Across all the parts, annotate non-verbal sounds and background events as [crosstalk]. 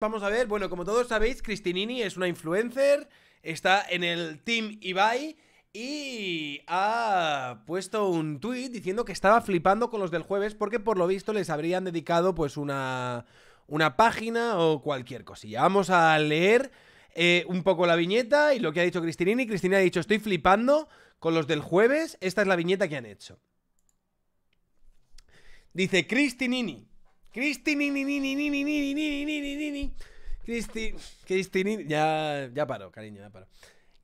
Vamos a ver, bueno, como todos sabéis, Cristinini es una influencer, está en el Team Ibai y ha puesto un tuit diciendo que estaba flipando con los del jueves porque por lo visto les habrían dedicado pues una, página o cualquier cosilla. Vamos a leer eh, un poco la viñeta y lo que ha dicho Cristinini. Cristina ha dicho, estoy flipando con los del jueves, esta es la viñeta que han hecho. Dice Cristinini ni, Cristi, ya, ya paro, cariño, ya paro.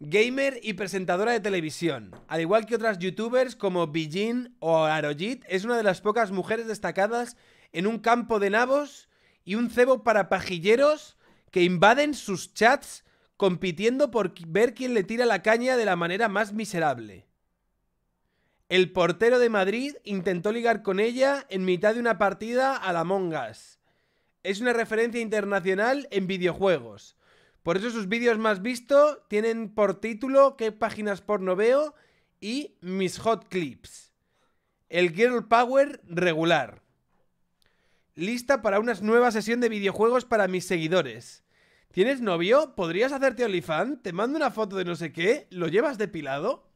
Gamer y presentadora de televisión. Al igual que otras youtubers como Bijin o Arojit, es una de las pocas mujeres destacadas en un campo de nabos y un cebo para pajilleros que invaden sus chats compitiendo por ver quién le tira la caña de la manera más miserable. El portero de Madrid intentó ligar con ella en mitad de una partida a la Mongas. Es una referencia internacional en videojuegos. Por eso sus vídeos más vistos tienen por título ¿Qué páginas porno veo? y Mis Hot Clips. El Girl Power regular. Lista para una nueva sesión de videojuegos para mis seguidores. ¿Tienes novio? ¿Podrías hacerte OnlyFans? ¿Te mando una foto de no sé qué? ¿Lo llevas depilado?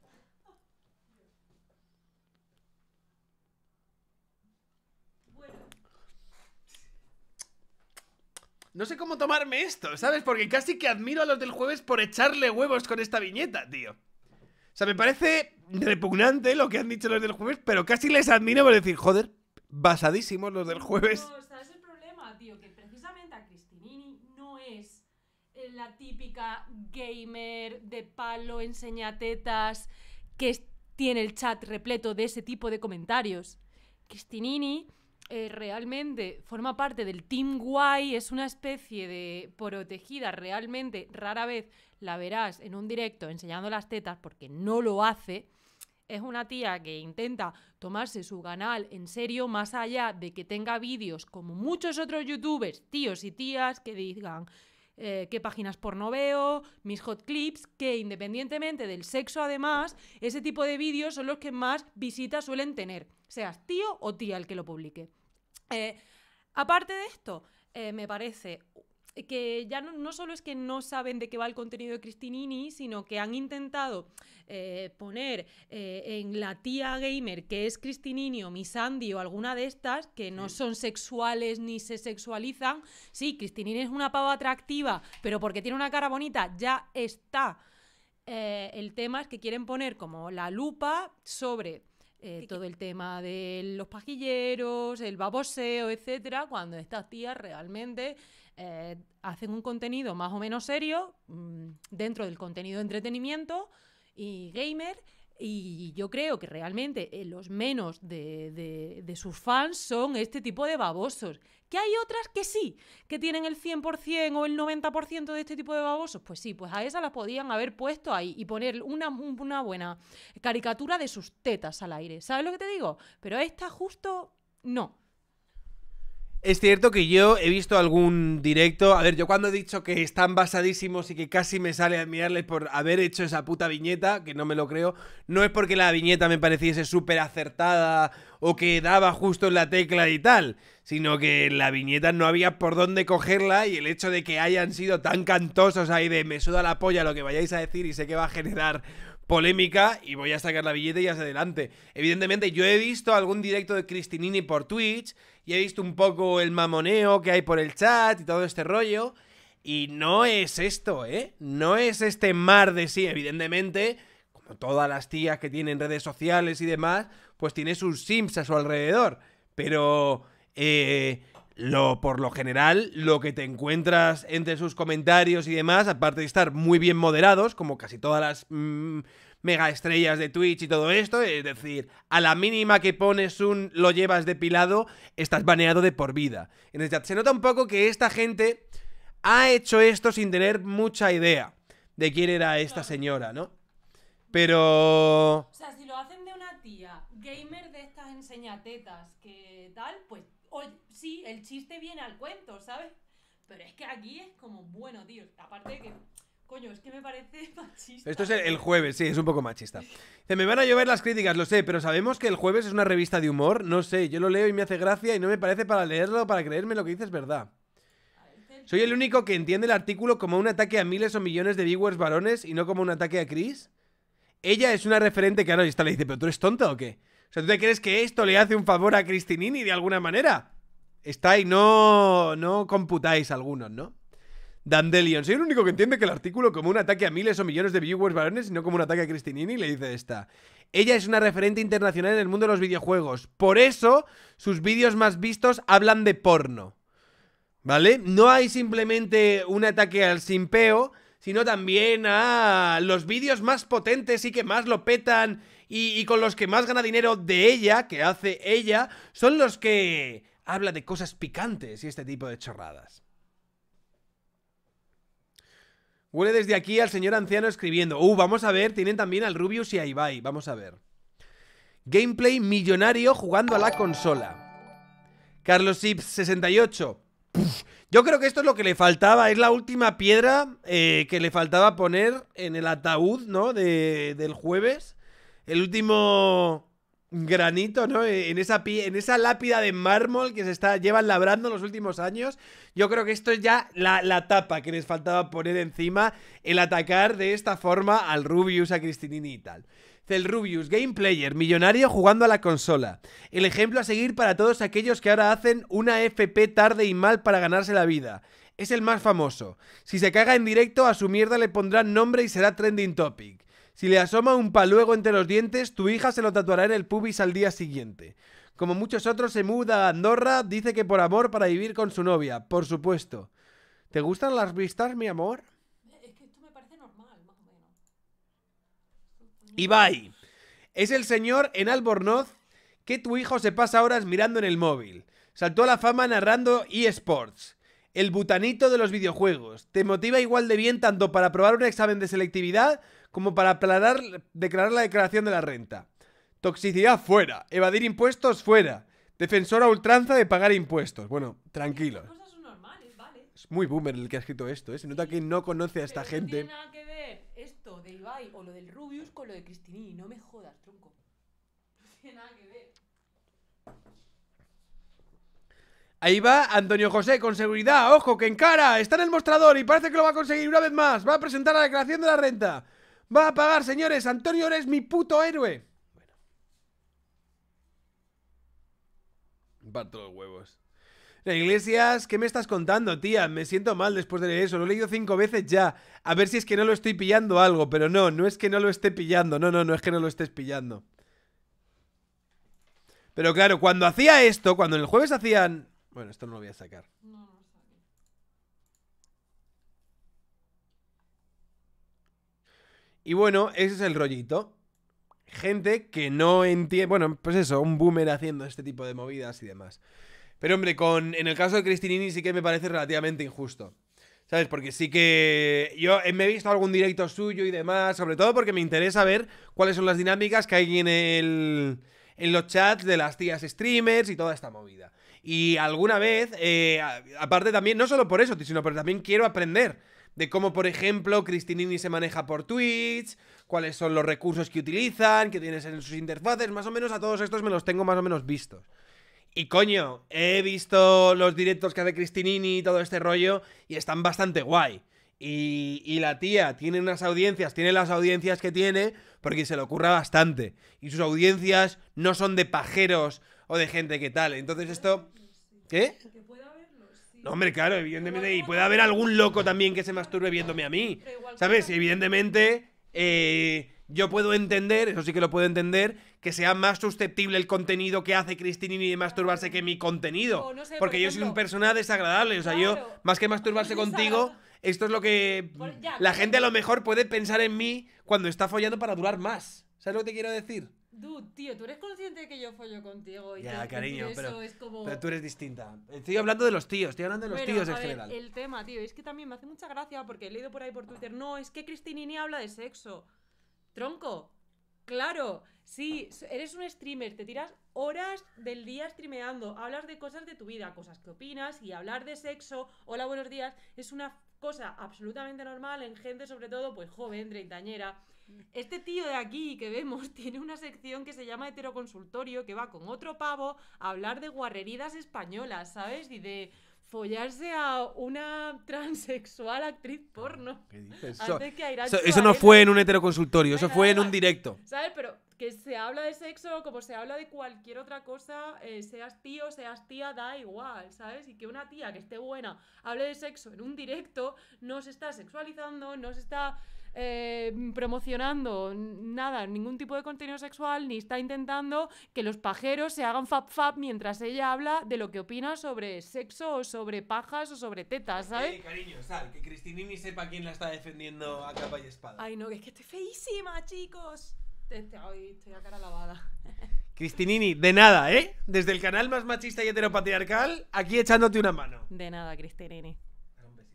No sé cómo tomarme esto, ¿sabes? Porque casi que admiro a los del jueves por echarle huevos con esta viñeta, tío. O sea, me parece repugnante lo que han dicho los del jueves, pero casi les admiro por decir, joder, basadísimos los del jueves. No, ¿sabes el problema, tío? Que precisamente a Cristinini no es eh, la típica gamer de palo, enseñatetas, que tiene el chat repleto de ese tipo de comentarios. Cristinini eh, realmente forma parte del Team Guay, es una especie de protegida, realmente rara vez la verás en un directo enseñando las tetas porque no lo hace. Es una tía que intenta tomarse su canal en serio más allá de que tenga vídeos como muchos otros youtubers, tíos y tías, que digan eh, qué páginas porno veo, mis hot clips, que independientemente del sexo además, ese tipo de vídeos son los que más visitas suelen tener, seas tío o tía el que lo publique. Eh, aparte de esto, eh, me parece que ya no, solo es que no saben de qué va el contenido de Cristinini, sino que han intentado eh, poner en la tía gamer que es Cristinini o Misandi o alguna de estas, que no son sexuales ni se sexualizan. Sí, Cristinini es una pava atractiva, pero porque tiene una cara bonita, ya está. el tema es que quieren poner como la lupa sobre eh, todo el tema de los pajilleros, el baboseo, etcétera, cuando estas tías realmente eh, hacen un contenido más o menos serio mm, dentro del contenido de entretenimiento y gamer y yo creo que realmente eh, los menos de, sus fans son este tipo de babosos. Que hay otras que sí, que tienen el 100% o el 90% de este tipo de babosos. Pues sí, pues a esas las podían haber puesto ahí y poner una, una buena caricatura de sus tetas al aire. ¿Sabes lo que te digo? Pero esta justo no. Es cierto que yo he visto algún directo. A ver, yo cuando he dicho que están basadísimos y que casi me sale a admirarles por haber hecho esa puta viñeta, que no me lo creo, no es porque la viñeta me pareciese súper acertada o que daba justo en la tecla y tal, sino que en la viñeta no había por dónde cogerla y el hecho de que hayan sido tan cantosos ahí de me suda la polla lo que vayáis a decir y sé que va a generar polémica y voy a sacar la billete y hacia adelante. Evidentemente, yo he visto algún directo de Cristinini por Twitch y he visto un poco el mamoneo que hay por el chat y todo este rollo. Y no es esto, ¿eh? No es este mar de sí, evidentemente. Como todas las tías que tienen redes sociales y demás, pues tiene sus sims a su alrededor. Pero eh, lo, por lo general, lo que te encuentras entre sus comentarios y demás, aparte de estar muy bien moderados, como casi todas las mm, mega estrellas de Twitch y todo esto, es decir, a la mínima que pones un lo llevas depilado, estás baneado de por vida. chat se nota un poco que esta gente ha hecho esto sin tener mucha idea de quién era esta señora, ¿no? Pero... O sea, si lo hacen de una tía gamer de estas enseñatetas que tal, pues sí, el chiste viene al cuento, ¿sabes? Pero es que aquí es como, bueno, tío, aparte de que... Coño, es que me parece [laughs] machista. Esto es el, jueves, sí, es un poco machista. Dice, me van a llover las críticas, lo sé, pero sabemos que el jueves es una revista de humor. No sé, yo lo leo y me hace gracia y no me parece para leerlo, para creerme lo que dices es verdad. ¿Soy el único que entiende el artículo como un ataque a miles o millones de viewers varones y no como un ataque a Chris? Ella es una referente que ahora le dice, ¿pero tú eres tonta o qué? O sea, ¿tú crees que esto le hace un favor a Cristinini de alguna manera? Está no, no computáis algunos, ¿no? Dandelion, soy el único que entiende que el artículo como un ataque a miles o millones de viewers varones sino no como un ataque a Cristinini, le dice esta. Ella es una referente internacional en el mundo de los videojuegos. Por eso, sus vídeos más vistos hablan de porno. ¿Vale? No hay simplemente un ataque al simpeo, sino también a los vídeos más potentes y que más lo petan y, con los que más gana dinero de ella, que hace ella, son los que habla de cosas picantes y este tipo de chorradas. Huele desde aquí al señor anciano escribiendo. Uh, vamos a ver, tienen también al Rubius y a Ibai, vamos a ver. Gameplay millonario jugando a la consola. Carlos Ips 68. Yo creo que esto es lo que le faltaba, es la última piedra eh, que le faltaba poner en el ataúd, ¿no? De, del jueves el último granito, ¿no? E, en esa, en esa lápida de mármol que se está, llevan labrando los últimos años. Yo creo que esto es ya la, la tapa que les faltaba poner encima, el atacar de esta forma al Rubius, a Cristinini y tal. El Rubius, game player, millonario jugando a la consola. El ejemplo a seguir para todos aquellos que ahora hacen una FP tarde y mal para ganarse la vida. Es el más famoso. Si se caga en directo, a su mierda le pondrán nombre y será trending topic. Si le asoma un paluego entre los dientes, tu hija se lo tatuará en el pubis al día siguiente. Como muchos otros, se muda a Andorra, dice que por amor para vivir con su novia, por supuesto. ¿Te gustan las vistas, mi amor? Es que esto me parece normal, más o menos. Ibai. Es el señor en Albornoz que tu hijo se pasa horas mirando en el móvil. Saltó a la fama narrando eSports. El butanito de los videojuegos. Te motiva igual de bien tanto para probar un examen de selectividad como para aclarar declarar la declaración de la renta. Toxicidad fuera, evadir impuestos fuera, defensor ultranza de pagar impuestos. Bueno, tranquilo. Es muy boomer el que ha escrito esto, ¿eh? Se nota que no conoce a esta gente. No tiene nada que ver esto de Ibai o lo del Rubius con lo de Cristini. no me jodas, tronco. No tiene nada que ver. Ahí va Antonio José con seguridad. Ojo, que encara. Está en el mostrador y parece que lo va a conseguir una vez más. Va a presentar la declaración de la renta. Va a pagar, señores. Antonio eres mi puto héroe. Bueno. Parto los huevos. Iglesias, ¿qué me estás contando, tía? Me siento mal después de leer eso. Lo he leído cinco veces ya. A ver si es que no lo estoy pillando algo, pero no, no es que no lo esté pillando. No, no, no es que no lo estés pillando. Pero claro, cuando hacía esto, cuando el jueves hacían... Bueno, esto no lo voy a sacar. No. Y bueno, ese es el rollito. Gente que no entiende. Bueno, pues eso, un boomer haciendo este tipo de movidas y demás. Pero hombre, con, en el caso de Cristinini sí que me parece relativamente injusto. ¿Sabes? Porque sí que yo eh, me he visto algún directo suyo y demás, sobre todo porque me interesa ver cuáles son las dinámicas que hay en el en los chats de las tías streamers y toda esta movida. Y alguna vez, eh, aparte también, no solo por eso, sino porque también quiero aprender de cómo, por ejemplo, Cristinini se maneja por Twitch, cuáles son los recursos que utilizan, que tienes en sus interfaces, más o menos a todos estos me los tengo más o menos vistos. Y coño, he visto los directos que hace Cristinini y todo este rollo y están bastante guay. Y, la tía tiene unas audiencias, tiene las audiencias que tiene porque se le ocurra bastante. Y sus audiencias no son de pajeros o de gente que tal. Entonces esto... ¿Qué? No, hombre, claro, evidentemente. Y puede haber algún loco también que se masturbe viéndome a mí. ¿Sabes? Evidentemente, eh, yo puedo entender, eso sí que lo puedo entender, que sea más susceptible el contenido que hace Cristinini de masturbarse que mi contenido. porque yo soy un persona desagradable. O sea, yo, más que masturbarse contigo, esto es lo que. la gente a lo mejor puede pensar en mí cuando está follando para durar más. ¿Sabes lo que te quiero decir? Dude, tío, tú eres consciente de que yo follo contigo y ya, cariño, pero, es pero tú eres distinta. Estoy hablando de los tíos, estoy hablando de los tíos en El tema, tío, es que también me hace mucha gracia porque he leído por ahí por Twitter, no, es que Cristinini habla de sexo. Tronco, claro, sí, eres un streamer, te tiras horas del día streameando, hablas de cosas de tu vida, cosas que opinas y hablar de sexo, hola, buenos días, es una cosa absolutamente normal en gente sobre todo pues joven, treintañera. Este tío de aquí que vemos [laughs] tiene una sección que se llama heteroconsultorio que va con otro pavo a hablar de guarreridas españolas, ¿sabes? Y de follarse a una transexual actriz ah, porno. eso, no fue en un heteroconsultorio, eso fue en un directo. ¿Sabes? Pero que se habla de sexo como se habla de cualquier otra cosa, eh, seas tío, seas tía, da igual, ¿sabes? Y que una tía que esté buena hable de sexo en un directo, no se está sexualizando, no se está eh, promocionando nada, ningún tipo de contenido sexual, ni está intentando que los pajeros se hagan fab fab mientras ella habla de lo que opina sobre sexo o sobre pajas o sobre tetas, ¿sabes? cariño, sal, que Cristinini sepa quién la está defendiendo a capa y espada. Ay, no, es que estoy feísima, chicos. Ay, estoy a cara lavada. [laughs] Cristinini, de nada, ¿eh? Desde el canal más machista y heteropatriarcal, aquí echándote una mano. De nada, Cristinini.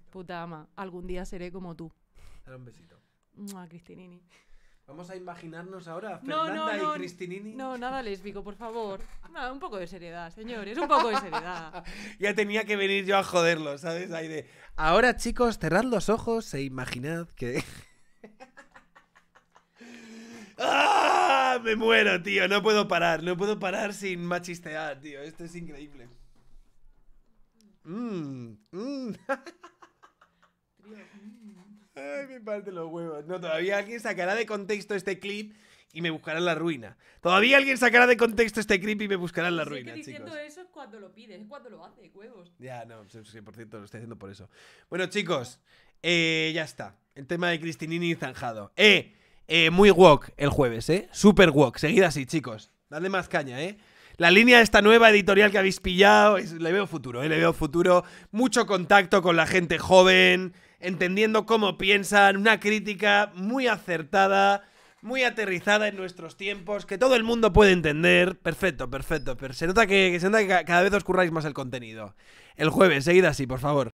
Puta ama, algún día seré como tú. un besito a Cristinini. Vamos a imaginarnos ahora a Fernanda no, no, no, y Cristinini. No, nada [laughs] lésbico, por favor. un poco de seriedad, señores, un poco de seriedad. [laughs] ya tenía que venir yo a joderlo, ¿sabes? Ahí Ahora, chicos, cerrad los ojos e imaginad que... [laughs] ¡Ah! Me muero, tío. No puedo parar. No puedo parar sin machistear, tío. Esto es increíble. Mmm Mmm de los huevos. No, todavía alguien sacará de contexto este clip y me buscarán la ruina. Todavía alguien sacará de contexto este clip y me buscarán la sí, ruina, diciendo eso es cuando lo pides, es cuando lo hace, huevos. Ya, no, por cierto, lo estoy haciendo por eso. Bueno, chicos, eh, ya está. El tema de Cristinini zanjado. Eh, eh, muy wok el jueves, eh. Super wok, Seguid así, chicos. Dale más caña, eh la línea de esta nueva editorial que habéis pillado, le veo futuro, eh, le veo futuro, mucho contacto con la gente joven, entendiendo cómo piensan, una crítica muy acertada, muy aterrizada en nuestros tiempos, que todo el mundo puede entender. Perfecto, perfecto, se nota que, se nota que cada vez os curráis más el contenido. El jueves, seguid así, por favor.